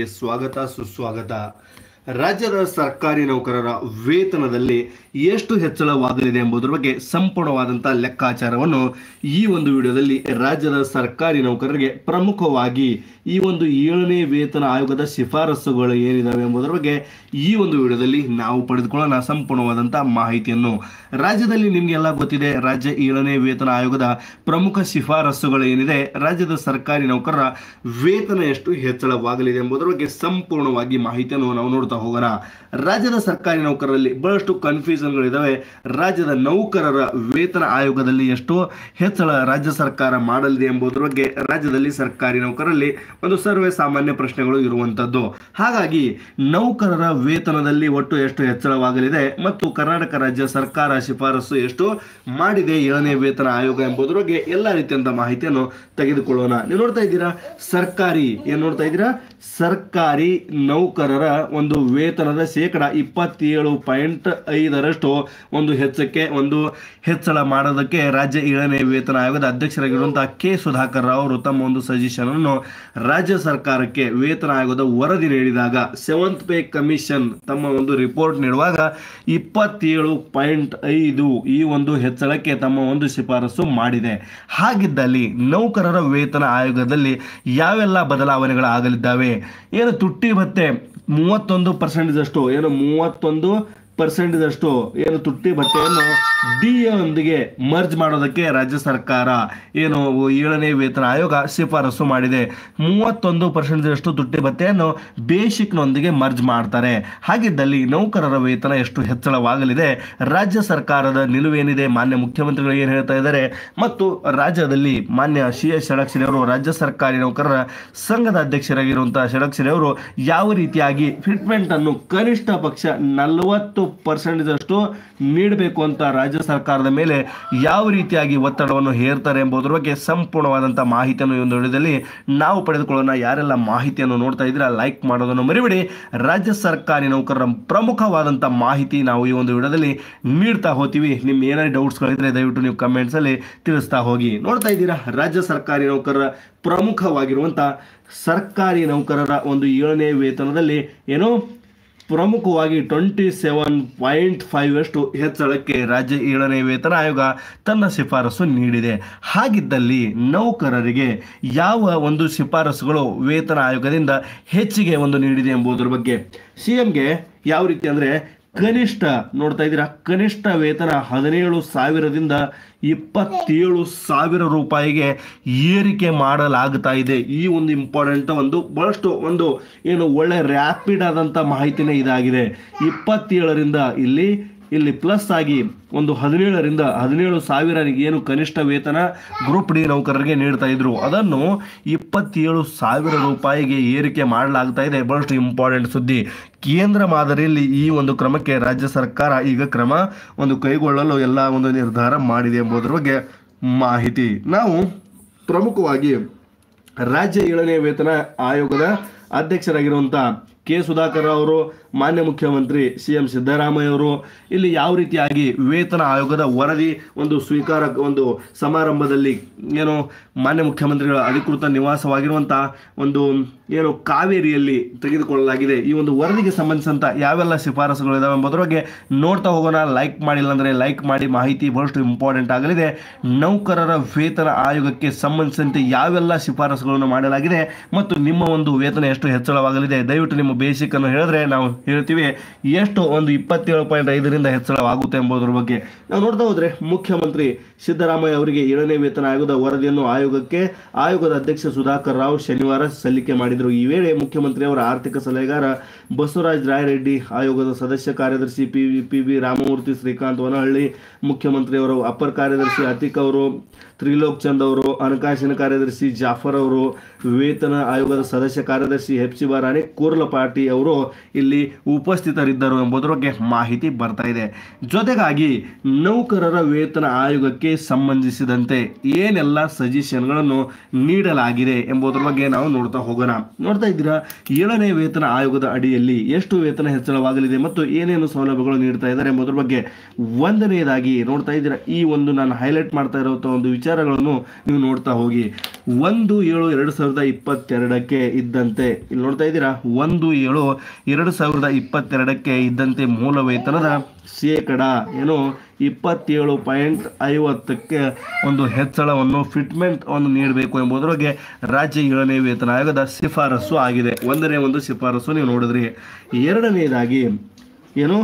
स्वागत सुस्वागत ರಾಜ್ಯದ ಸರ್ಕಾರಿ ನೌಕರರ ವೇತನದಲ್ಲಿ ಎಷ್ಟು ಹೆಚ್ಚಳವಾಗಲಿದೆ ಎಂಬುದರ ಬಗ್ಗೆ ಸಂಪೂರ್ಣವಾದಂಥ ಲೆಕ್ಕಾಚಾರವನ್ನು ಈ ಒಂದು ವಿಡಿಯೋದಲ್ಲಿ ರಾಜ್ಯದ ಸರ್ಕಾರಿ ನೌಕರರಿಗೆ ಪ್ರಮುಖವಾಗಿ ಈ ಒಂದು ಏಳನೇ ವೇತನ ಆಯೋಗದ ಶಿಫಾರಸುಗಳು ಏನಿದಾವೆ ಎಂಬುದರ ಬಗ್ಗೆ ಈ ಒಂದು ವಿಡಿಯೋದಲ್ಲಿ ನಾವು ಪಡೆದುಕೊಳ್ಳೋಣ ಸಂಪೂರ್ಣವಾದಂಥ ಮಾಹಿತಿಯನ್ನು ರಾಜ್ಯದಲ್ಲಿ ನಿಮಗೆಲ್ಲ ಗೊತ್ತಿದೆ ರಾಜ್ಯ ಏಳನೇ ವೇತನ ಆಯೋಗದ ಪ್ರಮುಖ ಶಿಫಾರಸುಗಳು ಏನಿದೆ ರಾಜ್ಯದ ಸರ್ಕಾರಿ ನೌಕರರ ವೇತನ ಎಷ್ಟು ಹೆಚ್ಚಳವಾಗಲಿದೆ ಎಂಬುದರ ಬಗ್ಗೆ ಸಂಪೂರ್ಣವಾಗಿ ಮಾಹಿತಿಯನ್ನು ನಾವು ನೋಡ್ತೀವಿ होगा ना ರಾಜ್ಯದ ಸರ್ಕಾರಿ ನೌಕರರಲ್ಲಿ ಬಹಳಷ್ಟು ಇದಾವೆ ರಾಜ್ಯದ ನೌಕರರ ವೇತನ ಆಯೋಗದಲ್ಲಿ ಎಷ್ಟು ಹೆಚ್ಚಳ ರಾಜ್ಯ ಸರ್ಕಾರ ಮಾಡಲಿದೆ ಎಂಬುದರ ಬಗ್ಗೆ ರಾಜ್ಯದಲ್ಲಿ ಸರ್ಕಾರಿ ನೌಕರರಲ್ಲಿ ಒಂದು ಸರ್ವೇ ಸಾಮಾನ್ಯ ಪ್ರಶ್ನೆಗಳು ಇರುವಂಥದ್ದು ಹಾಗಾಗಿ ನೌಕರರ ವೇತನದಲ್ಲಿ ಒಟ್ಟು ಎಷ್ಟು ಹೆಚ್ಚಳವಾಗಲಿದೆ ಮತ್ತು ಕರ್ನಾಟಕ ರಾಜ್ಯ ಸರ್ಕಾರ ಶಿಫಾರಸು ಎಷ್ಟು ಮಾಡಿದೆ ಏಳನೇ ವೇತನ ಆಯೋಗ ಎಂಬುದರ ಬಗ್ಗೆ ಎಲ್ಲ ರೀತಿಯಂತ ಮಾಹಿತಿಯನ್ನು ತೆಗೆದುಕೊಳ್ಳೋಣ ನೀವು ನೋಡ್ತಾ ಇದ್ದೀರಾ ಸರ್ಕಾರಿ ಏನ್ ನೋಡ್ತಾ ಇದ್ದೀರಾ ಸರ್ಕಾರಿ ನೌಕರರ ಒಂದು ವೇತನದ ಶೇಕಡ ಇಪ್ಪತ್ತೇಳು ಪಾಯಿಂಟ್ ಐದರಷ್ಟು ಒಂದು ಹೆಚ್ಚಕ್ಕೆ ಒಂದು ಹೆಚ್ಚಳ ಮಾಡೋದಕ್ಕೆ ರಾಜ್ಯ ಏಳನೇ ವೇತನ ಆಯೋಗದ ಅಧ್ಯಕ್ಷರಾಗಿರುವಂತಹ ಕೆ ಸುಧಾಕರ್ ರಾವ್ ಅವರು ತಮ್ಮ ಒಂದು ಸಜೆಷನ್ ಅನ್ನು ರಾಜ್ಯ ಸರ್ಕಾರಕ್ಕೆ ವೇತನ ಆಯೋಗದ ವರದಿ ನೀಡಿದಾಗ ಸೆವೆಂತ್ ಪೇ ಕಮಿಷನ್ ತಮ್ಮ ಒಂದು ರಿಪೋರ್ಟ್ ನೀಡುವಾಗ ಇಪ್ಪತ್ತೇಳು ಪಾಯಿಂಟ್ ಐದು ಈ ಒಂದು ಹೆಚ್ಚಳಕ್ಕೆ ತಮ್ಮ ಒಂದು ಶಿಫಾರಸು ಮಾಡಿದೆ ಹಾಗಿದ್ದಲ್ಲಿ ನೌಕರರ ವೇತನ ಆಯೋಗದಲ್ಲಿ ಯಾವೆಲ್ಲ ಬದಲಾವಣೆಗಳಾಗಲಿದ್ದಾವೆ ಏನು ತುಟ್ಟಿ ಭತ್ತೆ ಮೂವತ್ತೊಂದು ಪರ್ಸೆಂಟೇಜ್ ಅಷ್ಟು ಏನು ಮೂವತ್ತೊಂದು ಅಷ್ಟು ಏನು ತುಟ್ಟಿ ಭತ್ತೆಯನ್ನು ಡಿ ಎಂದಿಗೆ ಮರ್ಜ್ ಮಾಡೋದಕ್ಕೆ ರಾಜ್ಯ ಸರ್ಕಾರ ಏನು ಏಳನೇ ವೇತನ ಆಯೋಗ ಶಿಫಾರಸು ಮಾಡಿದೆ ಮೂವತ್ತೊಂದು ಅಷ್ಟು ತುಟ್ಟಿ ಭತ್ತೆಯನ್ನು ಬೇಸಿಕ್ನೊಂದಿಗೆ ಮರ್ಜ್ ಮಾಡ್ತಾರೆ ಹಾಗಿದ್ದಲ್ಲಿ ನೌಕರರ ವೇತನ ಎಷ್ಟು ಹೆಚ್ಚಳವಾಗಲಿದೆ ರಾಜ್ಯ ಸರ್ಕಾರದ ನಿಲುವೇನಿದೆ ಮಾನ್ಯ ಮುಖ್ಯಮಂತ್ರಿಗಳು ಏನು ಹೇಳ್ತಾ ಇದ್ದಾರೆ ಮತ್ತು ರಾಜ್ಯದಲ್ಲಿ ಮಾನ್ಯ ಸಿ ಎಸ್ ಅವರು ರಾಜ್ಯ ಸರ್ಕಾರಿ ನೌಕರರ ಸಂಘದ ಅಧ್ಯಕ್ಷರಾಗಿರುವಂತಹ ಅವರು ಯಾವ ರೀತಿಯಾಗಿ ಫಿಟ್ಮೆಂಟ್ ಅನ್ನು ಕನಿಷ್ಠ ಪಕ್ಷ ನಲವತ್ತು ಇಪ್ಪತ್ತು ಪರ್ಸೆಂಟೇಜಷ್ಟು ನೀಡಬೇಕು ಅಂತ ರಾಜ್ಯ ಸರ್ಕಾರದ ಮೇಲೆ ಯಾವ ರೀತಿಯಾಗಿ ಒತ್ತಡವನ್ನು ಹೇರ್ತಾರೆ ಎಂಬುದರ ಬಗ್ಗೆ ಸಂಪೂರ್ಣವಾದಂಥ ಮಾಹಿತಿಯನ್ನು ಈ ಒಂದು ವಿಡಿಯೋದಲ್ಲಿ ನಾವು ಪಡೆದುಕೊಳ್ಳೋಣ ಯಾರೆಲ್ಲ ಮಾಹಿತಿಯನ್ನು ನೋಡ್ತಾ ಇದ್ದೀರಾ ಲೈಕ್ ಮಾಡೋದನ್ನು ಮರಿಬಿಡಿ ರಾಜ್ಯ ಸರ್ಕಾರಿ ನೌಕರರ ಪ್ರಮುಖವಾದಂಥ ಮಾಹಿತಿ ನಾವು ಈ ಒಂದು ವಿಡಿಯೋದಲ್ಲಿ ನೀಡ್ತಾ ಹೋಗ್ತೀವಿ ನಿಮ್ಮ ಏನಾದ್ರು ಡೌಟ್ಸ್ಗಳಿದ್ರೆ ದಯವಿಟ್ಟು ನೀವು ಕಮೆಂಟ್ಸಲ್ಲಿ ತಿಳಿಸ್ತಾ ಹೋಗಿ ನೋಡ್ತಾ ಇದ್ದೀರಾ ರಾಜ್ಯ ಸರ್ಕಾರಿ ನೌಕರರ ಪ್ರಮುಖವಾಗಿರುವಂಥ ಸರ್ಕಾರಿ ನೌಕರರ ಒಂದು ಏಳನೇ ವೇತನದಲ್ಲಿ ಏನು ಪ್ರಮುಖವಾಗಿ ಟ್ವೆಂಟಿ ಸೆವೆನ್ ಪಾಯಿಂಟ್ ಫೈವ್ ಅಷ್ಟು ಹೆಚ್ಚಳಕ್ಕೆ ರಾಜ್ಯ ಏಳನೇ ವೇತನ ಆಯೋಗ ತನ್ನ ಶಿಫಾರಸು ನೀಡಿದೆ ಹಾಗಿದ್ದಲ್ಲಿ ನೌಕರರಿಗೆ ಯಾವ ಒಂದು ಶಿಫಾರಸುಗಳು ವೇತನ ಆಯೋಗದಿಂದ ಹೆಚ್ಚಿಗೆ ಒಂದು ನೀಡಿದೆ ಎಂಬುದರ ಬಗ್ಗೆ ಎಂಗೆ ಯಾವ ರೀತಿ ಅಂದರೆ ಕನಿಷ್ಠ ನೋಡ್ತಾ ಇದ್ದೀರಾ ಕನಿಷ್ಠ ವೇತನ ಹದಿನೇಳು ಸಾವಿರದಿಂದ ಇಪ್ಪತ್ತೇಳು ಸಾವಿರ ರೂಪಾಯಿಗೆ ಏರಿಕೆ ಮಾಡಲಾಗ್ತಾ ಇದೆ ಈ ಒಂದು ಇಂಪಾರ್ಟೆಂಟ್ ಒಂದು ಬಹಳಷ್ಟು ಒಂದು ಏನು ಒಳ್ಳೆ ರ್ಯಾಪಿಡ್ ಆದಂಥ ಮಾಹಿತಿನೇ ಇದಾಗಿದೆ ಇಪ್ಪತ್ತೇಳರಿಂದ ಇಲ್ಲಿ ಇಲ್ಲಿ ಪ್ಲಸ್ ಆಗಿ ಒಂದು ಹದಿನೇಳರಿಂದ ಹದಿನೇಳು ಸಾವಿರ ಏನು ಕನಿಷ್ಠ ವೇತನ ಗ್ರೂಪ್ ಡಿ ನೌಕರರಿಗೆ ನೀಡ್ತಾ ಇದ್ರು ಅದನ್ನು ಇಪ್ಪತ್ತೇಳು ಸಾವಿರ ರೂಪಾಯಿಗೆ ಏರಿಕೆ ಮಾಡಲಾಗ್ತಾ ಇದೆ ಬಹಳಷ್ಟು ಇಂಪಾರ್ಟೆಂಟ್ ಸುದ್ದಿ ಕೇಂದ್ರ ಮಾದರಿಯಲ್ಲಿ ಈ ಒಂದು ಕ್ರಮಕ್ಕೆ ರಾಜ್ಯ ಸರ್ಕಾರ ಈಗ ಕ್ರಮ ಒಂದು ಕೈಗೊಳ್ಳಲು ಎಲ್ಲ ಒಂದು ನಿರ್ಧಾರ ಮಾಡಿದೆ ಎಂಬುದರ ಬಗ್ಗೆ ಮಾಹಿತಿ ನಾವು ಪ್ರಮುಖವಾಗಿ ರಾಜ್ಯ ಏಳನೇ ವೇತನ ಆಯೋಗದ ಅಧ್ಯಕ್ಷರಾಗಿರುವಂಥ ಕೆ ಸುಧಾಕರ್ ಅವರು ಮಾನ್ಯ ಮುಖ್ಯಮಂತ್ರಿ ಸಿ ಎಂ ಅವರು ಇಲ್ಲಿ ಯಾವ ರೀತಿಯಾಗಿ ವೇತನ ಆಯೋಗದ ವರದಿ ಒಂದು ಸ್ವೀಕಾರ ಒಂದು ಸಮಾರಂಭದಲ್ಲಿ ಏನು ಮಾನ್ಯ ಮುಖ್ಯಮಂತ್ರಿಗಳ ಅಧಿಕೃತ ನಿವಾಸವಾಗಿರುವಂಥ ಒಂದು ಏನು ಕಾವೇರಿಯಲ್ಲಿ ತೆಗೆದುಕೊಳ್ಳಲಾಗಿದೆ ಈ ಒಂದು ವರದಿಗೆ ಸಂಬಂಧಿಸಿದಂಥ ಯಾವೆಲ್ಲ ಶಿಫಾರಸುಗಳು ಇದಾವೆ ಎಂಬುದರ ಬಗ್ಗೆ ನೋಡ್ತಾ ಹೋಗೋಣ ಲೈಕ್ ಮಾಡಿಲ್ಲ ಅಂದರೆ ಲೈಕ್ ಮಾಡಿ ಮಾಹಿತಿ ಬಹಳಷ್ಟು ಇಂಪಾರ್ಟೆಂಟ್ ಆಗಲಿದೆ ನೌಕರರ ವೇತನ ಆಯೋಗಕ್ಕೆ ಸಂಬಂಧಿಸಿದಂತೆ ಯಾವೆಲ್ಲ ಶಿಫಾರಸುಗಳನ್ನು ಮಾಡಲಾಗಿದೆ ಮತ್ತು ನಿಮ್ಮ ಒಂದು ವೇತನ ಎಷ್ಟು ಹೆಚ್ಚಳವಾಗಲಿದೆ ದಯವಿಟ್ಟು ನಿಮ್ಮ ಬೇಸಿಕ್ ಅನ್ನು ಹೇಳಿದ್ರೆ ನಾವು ಹೇಳ್ತೀವಿ ಎಷ್ಟು ಒಂದು ಇಪ್ಪತ್ತೇಳು ಪಾಯಿಂಟ್ ಐದರಿಂದ ಹೆಚ್ಚಳವಾಗುತ್ತೆ ಎಂಬುದರ ಬಗ್ಗೆ ನಾವು ನೋಡ್ತಾ ಹೋದ್ರೆ ಮುಖ್ಯಮಂತ್ರಿ ಸಿದ್ದರಾಮಯ್ಯ ಅವರಿಗೆ ಏಳನೇ ವೇತನ ಆಯೋಗದ ವರದಿಯನ್ನು ಆಯೋಗಕ್ಕೆ ಆಯೋಗದ ಅಧ್ಯಕ್ಷ ಸುಧಾಕರ್ ರಾವ್ ಶನಿವಾರ ಸಲ್ಲಿಕೆ ಮಾಡಿದರು ಈ ವೇಳೆ ಮುಖ್ಯಮಂತ್ರಿ ಅವರ ಆರ್ಥಿಕ ಸಲಹೆಗಾರ ಬಸವರಾಜ್ ರಾಯರೆಡ್ಡಿ ಆಯೋಗದ ಸದಸ್ಯ ಕಾರ್ಯದರ್ಶಿ P V P V Ramamurthy Srikanth Vanahalli ಮುಖ್ಯಮಂತ್ರಿಯವರು ಅಪರ್ ಕಾರ್ಯದರ್ಶಿ ಅತಿಕ್ ಅವರು ತ್ರಿಲೋಕ್ ಚಂದ್ ಅವರು ಹಣಕಾಸಿನ ಕಾರ್ಯದರ್ಶಿ ಜಾಫರ್ ಅವರು ವೇತನ ಆಯೋಗದ ಸದಸ್ಯ ಕಾರ್ಯದರ್ಶಿ ಹೆಪ್ಸಿಬಾ ರಾಣಿ ಕುರ್ಲಪಾಟಿ ಅವರು ಇಲ್ಲಿ ಉಪಸ್ಥಿತರಿದ್ದರು ಎಂಬುದರ ಬಗ್ಗೆ ಮಾಹಿತಿ ಬರ್ತಾ ಇದೆ ಜೊತೆಗಾಗಿ ನೌಕರರ ವೇತನ ಆಯೋಗಕ್ಕೆ ಸಂಬಂಧಿಸಿದಂತೆ ಏನೆಲ್ಲ ಸಜೆಷನ್ಗಳನ್ನು ನೀಡಲಾಗಿದೆ ಎಂಬುದರ ಬಗ್ಗೆ ನಾವು ನೋಡ್ತಾ ಹೋಗೋಣ ನೋಡ್ತಾ ಇದ್ದೀರಾ ಏಳನೇ ವೇತನ ಆಯೋಗದ ಅಡಿಯಲ್ಲಿ ಎಷ್ಟು ವೇತನ ಹೆಚ್ಚಳವಾಗಲಿದೆ ಮತ್ತು ಏನೇನು ಸೌಲಭ್ಯಗಳು ನೀಡ್ತಾ ಇದ್ದಾರೆ ಎಂಬುದರ ಬಗ್ಗೆ ಒಂದನೆಯದಾಗಿ ನೋಡ್ತಾ ಇದ್ದೀರಾ ಈ ಒಂದು ನಾನು ಹೈಲೈಟ್ ಮಾಡ್ತಾ ಇರುವಂಥ ಒಂದು ವಿಚಾರಗಳನ್ನು ನೀವು ನೋಡ್ತಾ ಹೋಗಿ ಒಂದು ಏಳು ಎರಡು ಸಾವಿರದ ಇಪ್ಪತ್ತೆರಡಕ್ಕೆ ಇದ್ದಂತೆ ಇಲ್ಲಿ ನೋಡ್ತಾ ಇದ್ದೀರಾ ಒಂದು ಏಳು ಎರಡು ಸಾವಿರದ ಇಪ್ಪತ್ತೆರಡಕ್ಕೆ ಇದ್ದಂತೆ ಮೂಲ ವೇತನದ ಶೇಕಡ ಏನು ಇಪ್ಪತ್ತೇಳು ಪಾಯಿಂಟ್ ಐವತ್ತಕ್ಕೆ ಒಂದು ಹೆಚ್ಚಳವನ್ನು ಫಿಟ್ಮೆಂಟ್ ಅನ್ನು ನೀಡಬೇಕು ಎಂಬುದರೊಳಗೆ ರಾಜ್ಯ ಏಳನೇ ವೇತನ ಆಯೋಗದ ಶಿಫಾರಸು ಆಗಿದೆ ಒಂದನೇ ಒಂದು ಶಿಫಾರಸು ನೀವು ನೋಡಿದ್ರಿ ಎರಡನೇದಾಗಿ ಏನು